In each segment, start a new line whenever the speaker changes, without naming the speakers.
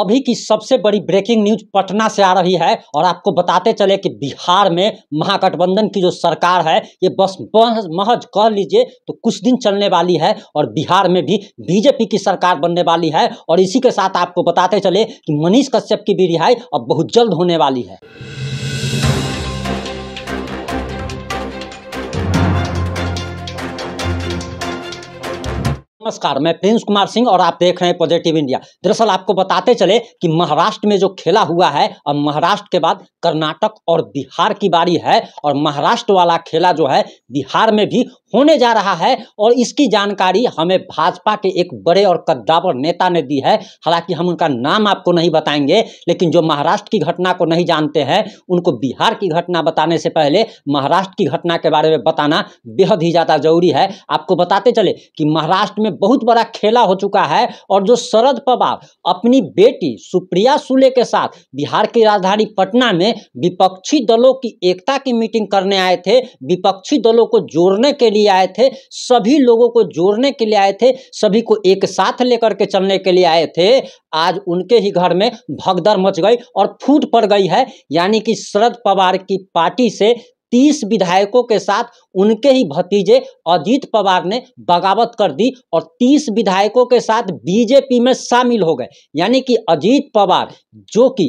अभी की सबसे बड़ी ब्रेकिंग न्यूज पटना से आ रही है और आपको बताते चले कि बिहार में महागठबंधन की जो सरकार है ये बस महज कह लीजिए तो कुछ दिन चलने वाली है और बिहार में भी बीजेपी की सरकार बनने वाली है और इसी के साथ आपको बताते चले कि मनीष कश्यप की भी रिहाई अब बहुत जल्द होने वाली है नमस्कार मैं प्रिंस कुमार सिंह और आप देख रहे हैं पॉजिटिव इंडिया दरअसल आपको बताते चले कि महाराष्ट्र में जो खेला हुआ है अब महाराष्ट्र के बाद कर्नाटक और बिहार की बारी है और महाराष्ट्र वाला खेला जो है बिहार में भी होने जा रहा है और इसकी जानकारी हमें भाजपा के एक बड़े और कद्दावर नेता ने दी है हालांकि हम उनका नाम आपको नहीं बताएंगे लेकिन जो महाराष्ट्र की घटना को नहीं जानते हैं उनको बिहार की घटना बताने से पहले महाराष्ट्र की घटना के बारे में बताना बेहद ही ज़्यादा जरूरी है आपको बताते चले कि महाराष्ट्र में में बहुत बड़ा खेला हो चुका है और जो शरद पवार अपनी बेटी सुप्रिया सुले के साथ बिहार की राजधानी पटना में विपक्षी दलों की एकता की मीटिंग करने आए थे विपक्षी दलों को जोड़ने के लिए आए थे सभी लोगों को जोड़ने के लिए आए थे सभी को एक साथ लेकर के चलने के लिए आए थे आज उनके ही घर में भगदड़ मच गई और फूट पड़ गई है यानी कि शरद पवार की पार्टी से तीस विधायकों के साथ उनके ही भतीजे अजीत पवार ने बगावत कर दी और तीस विधायकों के साथ बीजेपी में शामिल हो गए यानी कि अजीत पवार जो कि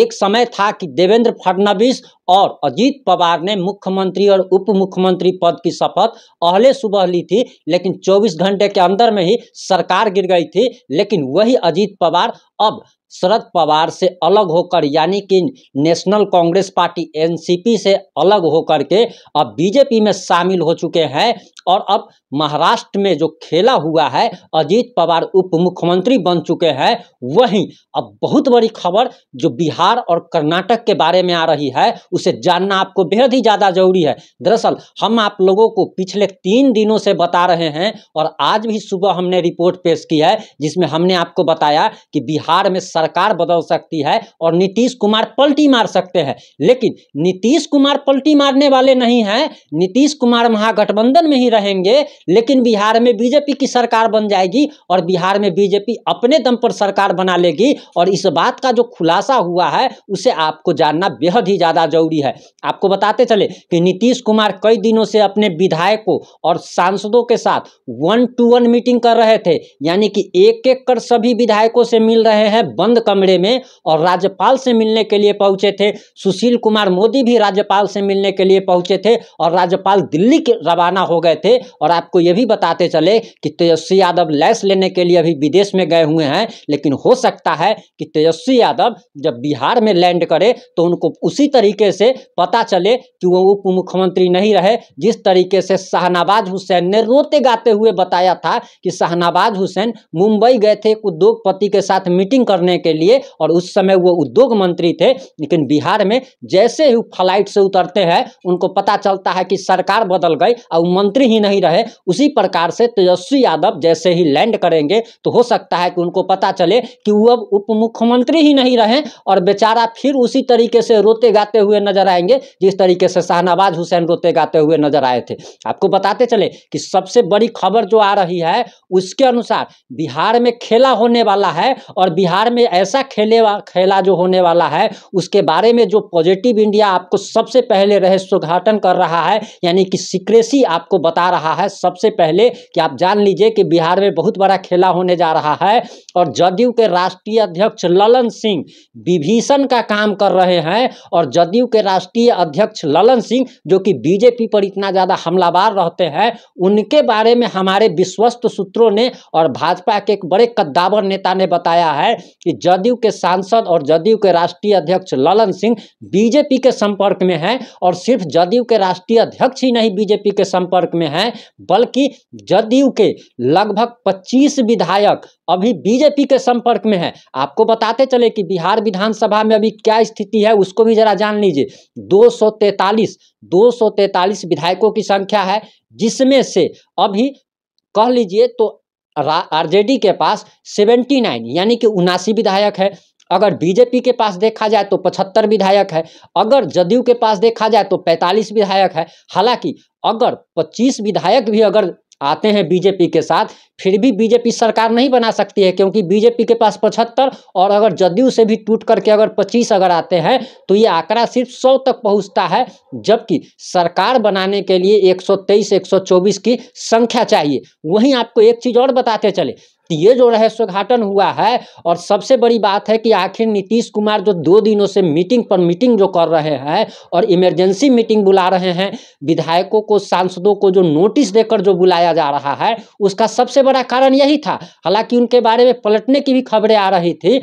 एक समय था कि देवेंद्र फडणवीस और अजीत पवार ने मुख्यमंत्री और उप मुख्यमंत्री पद की शपथ अहले सुबह ली थी लेकिन 24 घंटे के अंदर में ही सरकार गिर गई थी लेकिन वही अजीत पवार अब शरद पवार से अलग होकर यानी कि नेशनल कांग्रेस पार्टी एनसीपी से अलग होकर के अब बीजेपी में शामिल हो चुके हैं और अब महाराष्ट्र में जो खेला हुआ है अजीत पवार उप मुख्यमंत्री बन चुके हैं वहीं अब बहुत बड़ी खबर जो बिहार और कर्नाटक के बारे में आ रही है उसे जानना आपको बेहद ही ज़्यादा ज़रूरी है दरअसल हम आप लोगों को पिछले तीन दिनों से बता रहे हैं और आज भी सुबह हमने रिपोर्ट पेश की है जिसमें हमने आपको बताया कि बिहार में सरकार बदल सकती है और नीतीश कुमार पलटी मार सकते हैं लेकिन नीतीश कुमार पलटी मारने वाले नहीं हैं नीतीश कुमार महागठबंधन में ही रहेंगे लेकिन बिहार में बीजेपी की सरकार बन जाएगी और बिहार में बीजेपी अपने दम पर सरकार बना लेगी और इस बात का जो खुलासा हुआ है उसे आपको जानना बेहद ही ज़्यादा जरूरी है आपको बताते चले कि नीतीश कुमार कई दिनों से अपने विधायकों और सांसदों के साथ वन टू वन मीटिंग कर रहे थे यानी कि एक एक कर सभी विधायकों से मिल रहे हैं बंद कमरे में और राज्यपाल से मिलने के लिए पहुंचे थे सुशील कुमार मोदी भी राज्यपाल से मिलने के लिए पहुंचे थे और राज्यपाल दिल्ली के रवाना हो गए थे और आपको ये भी बताते चले कि तेजस्वी यादव लैस लेने के लिए अभी विदेश में गए हुए हैं लेकिन हो सकता है कि तेजस्वी यादव जब बिहार में लैंड करे तो उनको उसी तरीके से पता चले कि वो उप मुख्यमंत्री नहीं रहे जिस तरीके से शाहनवाज हुसैन ने रोते गाते हुए बताया था कि शाहनवाज हुसैन मुंबई गए थे एक उद्योगपति के साथ मीटिंग करने के लिए और उस समय वो उद्योग मंत्री थे लेकिन बिहार में जैसे ही फ्लाइट से उतरते हैं उनको पता चलता है कि सरकार बदल गई और मंत्री ही नहीं रहे उसी प्रकार से तेजस्वी यादव जैसे ही लैंड करेंगे तो हो सकता है कि उनको पता चले कि वो अब उप मुख्यमंत्री ही नहीं रहे और बेचारा फिर उसी तरीके से रोते गाते हुए नजर आएंगे जिस तरीके से शाहनवाज हुसैन रोते गाते हुए नजर आए थे आपको बताते चले कि सबसे बड़ी खबर जो आ रही है उसके अनुसार बिहार में खेला होने वाला है और बिहार में ऐसा खेले खेला जो होने वाला है उसके बारे में जो पॉजिटिव इंडिया आपको सबसे पहले रहस्योद्घाटन कर रहा है यानी कि सीक्रेसी आपको बता बता रहा है सबसे पहले कि आप जान लीजिए कि बिहार में बहुत बड़ा खेला होने जा रहा है और जदयू के राष्ट्रीय अध्यक्ष ललन सिंह विभीषण का काम कर रहे हैं और जदयू के राष्ट्रीय अध्यक्ष ललन सिंह जो कि बीजेपी पर इतना ज़्यादा हमलावार रहते हैं उनके बारे में हमारे विश्वस्त सूत्रों ने और भाजपा के एक बड़े कद्दावर नेता ने बताया है कि जदयू के सांसद और जदयू के राष्ट्रीय अध्यक्ष ललन सिंह बीजेपी के संपर्क में हैं और सिर्फ जदयू के राष्ट्रीय अध्यक्ष ही नहीं बीजेपी के संपर्क में हैं बल्कि जदयू के लगभग 25 विधायक अभी बीजेपी के संपर्क में हैं आपको बताते चले कि बिहार विधानसभा में अभी क्या स्थिति है उसको भी जरा जान लीजिए 243 243 विधायकों की संख्या है जिसमें से अभी कह लीजिए तो आरजेडी के पास 79 यानी कि उनासी विधायक है अगर बीजेपी के पास देखा जाए तो पचहत्तर विधायक है अगर जदयू के पास देखा जाए तो पैंतालीस विधायक है हालांकि अगर पच्चीस विधायक भी अगर आते हैं बीजेपी के साथ फिर भी बीजेपी सरकार नहीं बना सकती है क्योंकि बीजेपी के पास पचहत्तर और अगर जदयू से भी टूट करके अगर पच्चीस अगर आते हैं तो ये आंकड़ा सिर्फ सौ तक पहुंचता है जबकि सरकार बनाने के लिए 123 124 की संख्या चाहिए वहीं आपको एक चीज़ और बताते चले ये जो रहस्योद्घाटन हुआ है और सबसे बड़ी बात है कि आखिर नीतीश कुमार जो दो दिनों से मीटिंग पर मीटिंग जो कर रहे हैं और इमरजेंसी मीटिंग बुला रहे हैं विधायकों को सांसदों को जो नोटिस देकर जो बुलाया जा रहा है उसका सबसे बड़ा कारण यही था हालांकि उनके बारे में पलटने की भी खबरें आ रही थी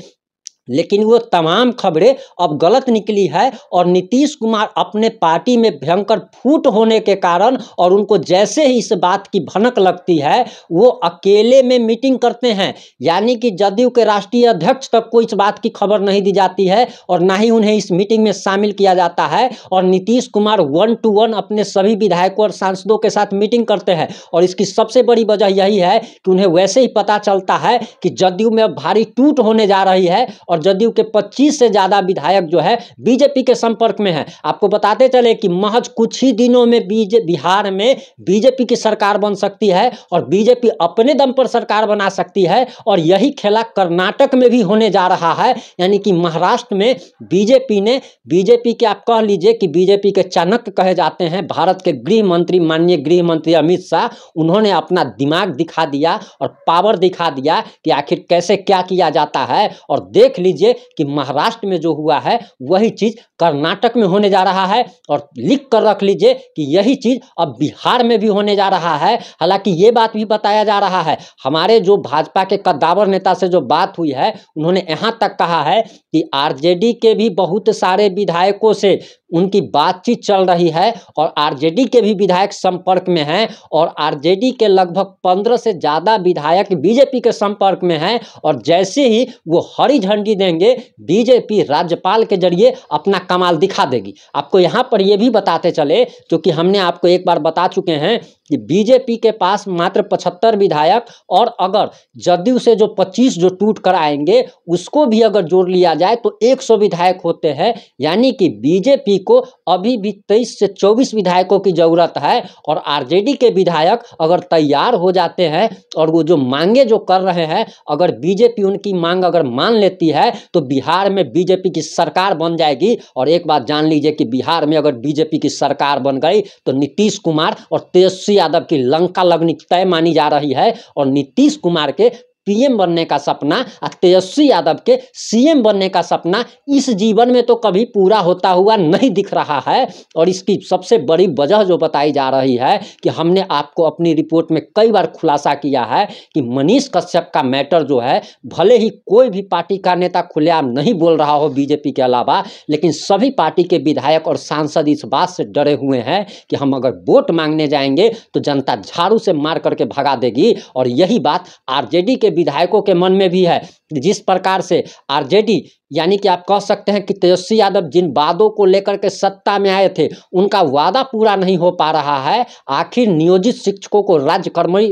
लेकिन वो तमाम खबरें अब गलत निकली है और नीतीश कुमार अपने पार्टी में भयंकर फूट होने के कारण और उनको जैसे ही इस बात की भनक लगती है वो अकेले में मीटिंग करते हैं यानी कि जदयू के राष्ट्रीय अध्यक्ष तक को इस बात की खबर नहीं दी जाती है और ना ही उन्हें इस मीटिंग में शामिल किया जाता है और Nitish Kumar one two one अपने सभी विधायकों और सांसदों के साथ मीटिंग करते हैं और इसकी सबसे बड़ी वजह यही है कि उन्हें वैसे ही पता चलता है कि जदयू में अब भारी टूट होने जा रही है और और जदयू के 25 से ज़्यादा विधायक जो है बीजेपी के संपर्क में है आपको बताते चले कि महज कुछ ही दिनों में बीजे बिहार में बीजेपी की सरकार बन सकती है और बीजेपी अपने दम पर सरकार बना सकती है और यही खेला कर्नाटक में भी होने जा रहा है यानी कि महाराष्ट्र में बीजेपी ने बीजेपी के आप कह लीजिए कि बीजेपी के चाणक्य कहे जाते हैं भारत के गृह मंत्री माननीय गृह मंत्री अमित शाह उन्होंने अपना दिमाग दिखा दिया और पावर दिखा दिया कि आखिर कैसे क्या किया जाता है और देख लीजिए कि महाराष्ट्र में जो हुआ है वही चीज़ कर्नाटक में होने जा रहा है और लिख कर रख लीजिए कि यही चीज़ अब बिहार में भी होने जा रहा है हालांकि ये बात भी बताया जा रहा है हमारे जो भाजपा के कद्दावर नेता से जो बात हुई है उन्होंने यहां तक कहा है कि आरजेडी के भी बहुत सारे विधायकों से उनकी बातचीत चल रही है और आरजेडी के भी विधायक संपर्क में हैं और आरजेडी के लगभग पंद्रह से ज़्यादा विधायक बीजेपी के संपर्क में हैं और जैसे ही वो हरी झंडी देंगे बीजेपी राज्यपाल के जरिए अपना कमाल दिखा देगी आपको यहाँ पर ये भी बताते चले क्योंकि हमने आपको एक बार बता चुके हैं कि बीजेपी के पास मात्र पचहत्तर विधायक और अगर जदयू से जो पच्चीस जो टूट कर आएंगे उसको भी अगर जोड़ लिया जाए तो एक विधायक होते हैं यानी कि बीजेपी को अभी भी तेईस से चौबीस विधायकों की जरूरत है और आरजेडी के विधायक अगर तैयार हो जाते हैं और वो जो मांगे जो कर रहे हैं अगर बीजेपी उनकी मांग अगर मान लेती है तो बिहार में बीजेपी की सरकार बन जाएगी और एक बात जान लीजिए कि बिहार में अगर बीजेपी की सरकार बन गई तो नीतीश कुमार और तेजस्वी यादव की लंका लगनी तय मानी जा रही है और नीतीश कुमार के पीएम बनने का सपना तेजस्वी यादव के सीएम बनने का सपना इस जीवन में तो कभी पूरा होता हुआ नहीं दिख रहा है और इसकी सबसे बड़ी वजह जो बताई जा रही है कि हमने आपको अपनी रिपोर्ट में कई बार खुलासा किया है कि मनीष कश्यप का मैटर जो है भले ही कोई भी पार्टी का नेता खुलेआम नहीं बोल रहा हो बीजेपी के अलावा लेकिन सभी पार्टी के विधायक और सांसद इस बात से डरे हुए हैं कि हम अगर वोट मांगने जाएंगे तो जनता झाड़ू से मार करके भगा देगी और यही बात आरजेडी के विधायकों के मन में भी है जिस प्रकार से आरजेडी यानी कि आप कह सकते हैं कि तेजस्वी यादव जिन वादों को लेकर के सत्ता में आए थे उनका वादा पूरा नहीं हो पा रहा है आखिर नियोजित शिक्षकों को राज्यकर्मी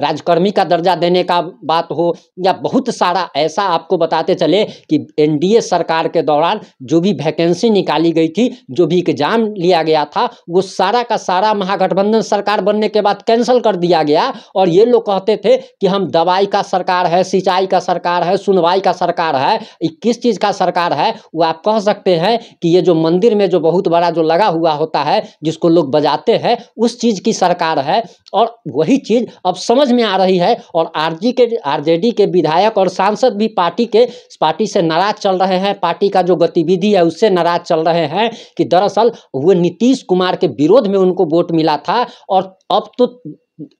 राजकर्मी का दर्जा देने का बात हो या बहुत सारा ऐसा आपको बताते चले कि एनडीए सरकार के दौरान जो भी वैकेंसी निकाली गई थी जो भी एग्जाम लिया गया था वो सारा का सारा महागठबंधन सरकार बनने के बाद कैंसिल कर दिया गया और ये लोग कहते थे कि हम दवाई का सरकार है सिंचाई का सरकार सरकार है सुनवाई का सरकार है किस चीज़ का सरकार है वो आप कह सकते हैं कि ये जो मंदिर में जो बहुत बड़ा जो लगा हुआ होता है जिसको लोग बजाते हैं उस चीज़ की सरकार है और वही चीज़ अब समझ में आ रही है और आर के आरजेडी के विधायक और सांसद भी पार्टी के पार्टी से नाराज चल रहे हैं पार्टी का जो गतिविधि है उससे नाराज चल रहे हैं कि दरअसल वो नीतीश कुमार के विरोध में उनको वोट मिला था और अब तो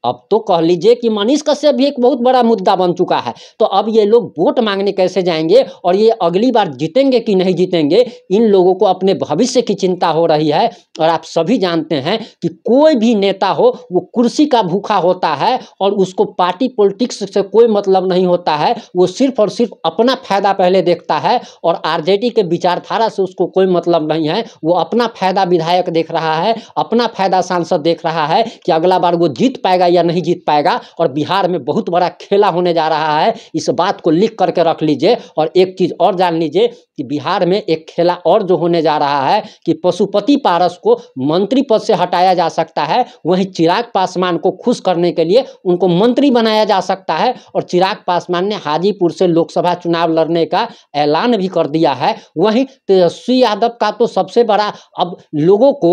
अब तो कह लीजिए कि मनीष कश्यप भी एक बहुत बड़ा मुद्दा बन चुका है तो अब ये लोग वोट मांगने कैसे जाएंगे और ये अगली बार जीतेंगे कि नहीं जीतेंगे इन लोगों को अपने भविष्य की चिंता हो रही है और आप सभी जानते हैं कि कोई भी नेता हो वो कुर्सी का भूखा होता है और उसको पार्टी पॉलिटिक्स से कोई मतलब नहीं होता है वो सिर्फ और सिर्फ अपना फायदा पहले देखता है और आर के विचारधारा से उसको कोई मतलब नहीं है वो अपना फायदा विधायक देख रहा है अपना फायदा सांसद देख रहा है कि अगला बार वो जीत पाए पाएगा या नहीं जीत पाएगा और बिहार में बहुत बड़ा खेला होने जा रहा है इस बात को लिख करके रख लीजिए और एक चीज़ और जान लीजिए कि बिहार में एक खेला और जो होने जा रहा है कि पशुपति पारस को मंत्री पद से हटाया जा सकता है वहीं चिराग पासवान को खुश करने के लिए उनको मंत्री बनाया जा सकता है और चिराग पासवान ने हाजीपुर से लोकसभा चुनाव लड़ने का ऐलान भी कर दिया है वहीं तेजस्वी यादव का तो सबसे बड़ा अब लोगों को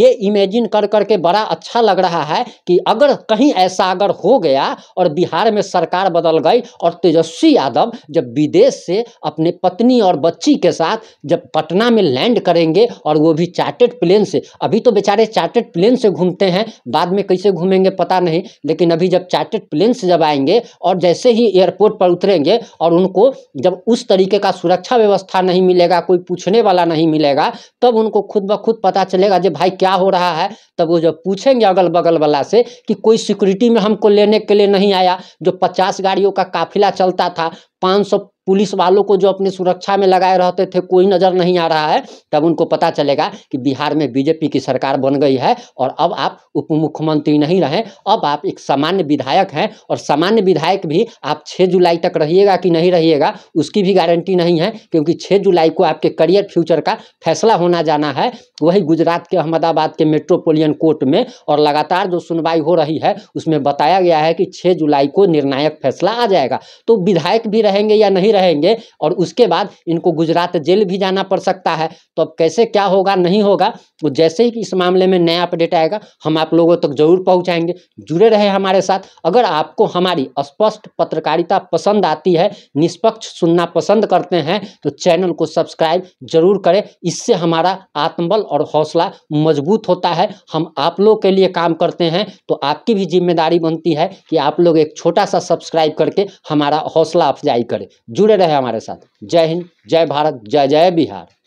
ये इमेजिन कर करके बड़ा अच्छा लग रहा है कि अगर कहीं ऐसा अगर हो गया और बिहार में सरकार बदल गई और तेजस्वी यादव जब विदेश से अपने पत्नी और बच्ची के साथ जब पटना में लैंड करेंगे और वो भी चार्टेड प्लेन से अभी तो बेचारे चार्टेड प्लेन से घूमते हैं बाद में कैसे घूमेंगे पता नहीं लेकिन अभी जब चार्टेड प्लेन से जब आएंगे और जैसे ही एयरपोर्ट पर उतरेंगे और उनको जब उस तरीके का सुरक्षा व्यवस्था नहीं मिलेगा कोई पूछने वाला नहीं मिलेगा तब उनको खुद ब खुद पता चलेगा जो भाई क्या हो रहा है तब वो जब पूछेंगे अगल बगल वाला से कि कोई सिक्योरिटी में हमको लेने के लिए नहीं आया जो पचास गाड़ियों का काफिला चलता था पाँच सौ पुलिस वालों को जो अपने सुरक्षा में लगाए रहते थे कोई नज़र नहीं आ रहा है तब उनको पता चलेगा कि बिहार में बीजेपी की सरकार बन गई है और अब आप उप मुख्यमंत्री नहीं रहें अब आप एक सामान्य विधायक हैं और सामान्य विधायक भी आप छः जुलाई तक रहिएगा कि नहीं रहिएगा उसकी भी गारंटी नहीं है क्योंकि छः जुलाई को आपके करियर फ्यूचर का फैसला होना जाना है वही गुजरात के अहमदाबाद के मेट्रोपोलियन कोर्ट में और लगातार जो सुनवाई हो रही है उसमें बताया गया है कि छः जुलाई को निर्णायक फैसला आ जाएगा तो विधायक भी रहेंगे या नहीं रहेंगे और उसके बाद इनको गुजरात जेल भी जाना पड़ सकता है तो अब कैसे क्या होगा नहीं होगा तो जैसे ही इस मामले में नया अपडेट आएगा हम आप लोगों तक जरूर पहुंचाएंगे जुड़े रहे हमारे साथ अगर आपको हमारी स्पष्ट पत्रकारिता पसंद आती है निष्पक्ष सुनना पसंद करते हैं तो चैनल को सब्सक्राइब जरूर करें इससे हमारा आत्मबल और हौसला मजबूत होता है हम आप लोग के लिए काम करते हैं तो आपकी भी जिम्मेदारी बनती है कि आप लोग एक छोटा सा सब्सक्राइब करके हमारा हौसला अफजाई करें जुड़े जुड़े रहे हमारे साथ जय हिंद जय भारत जय जय बिहार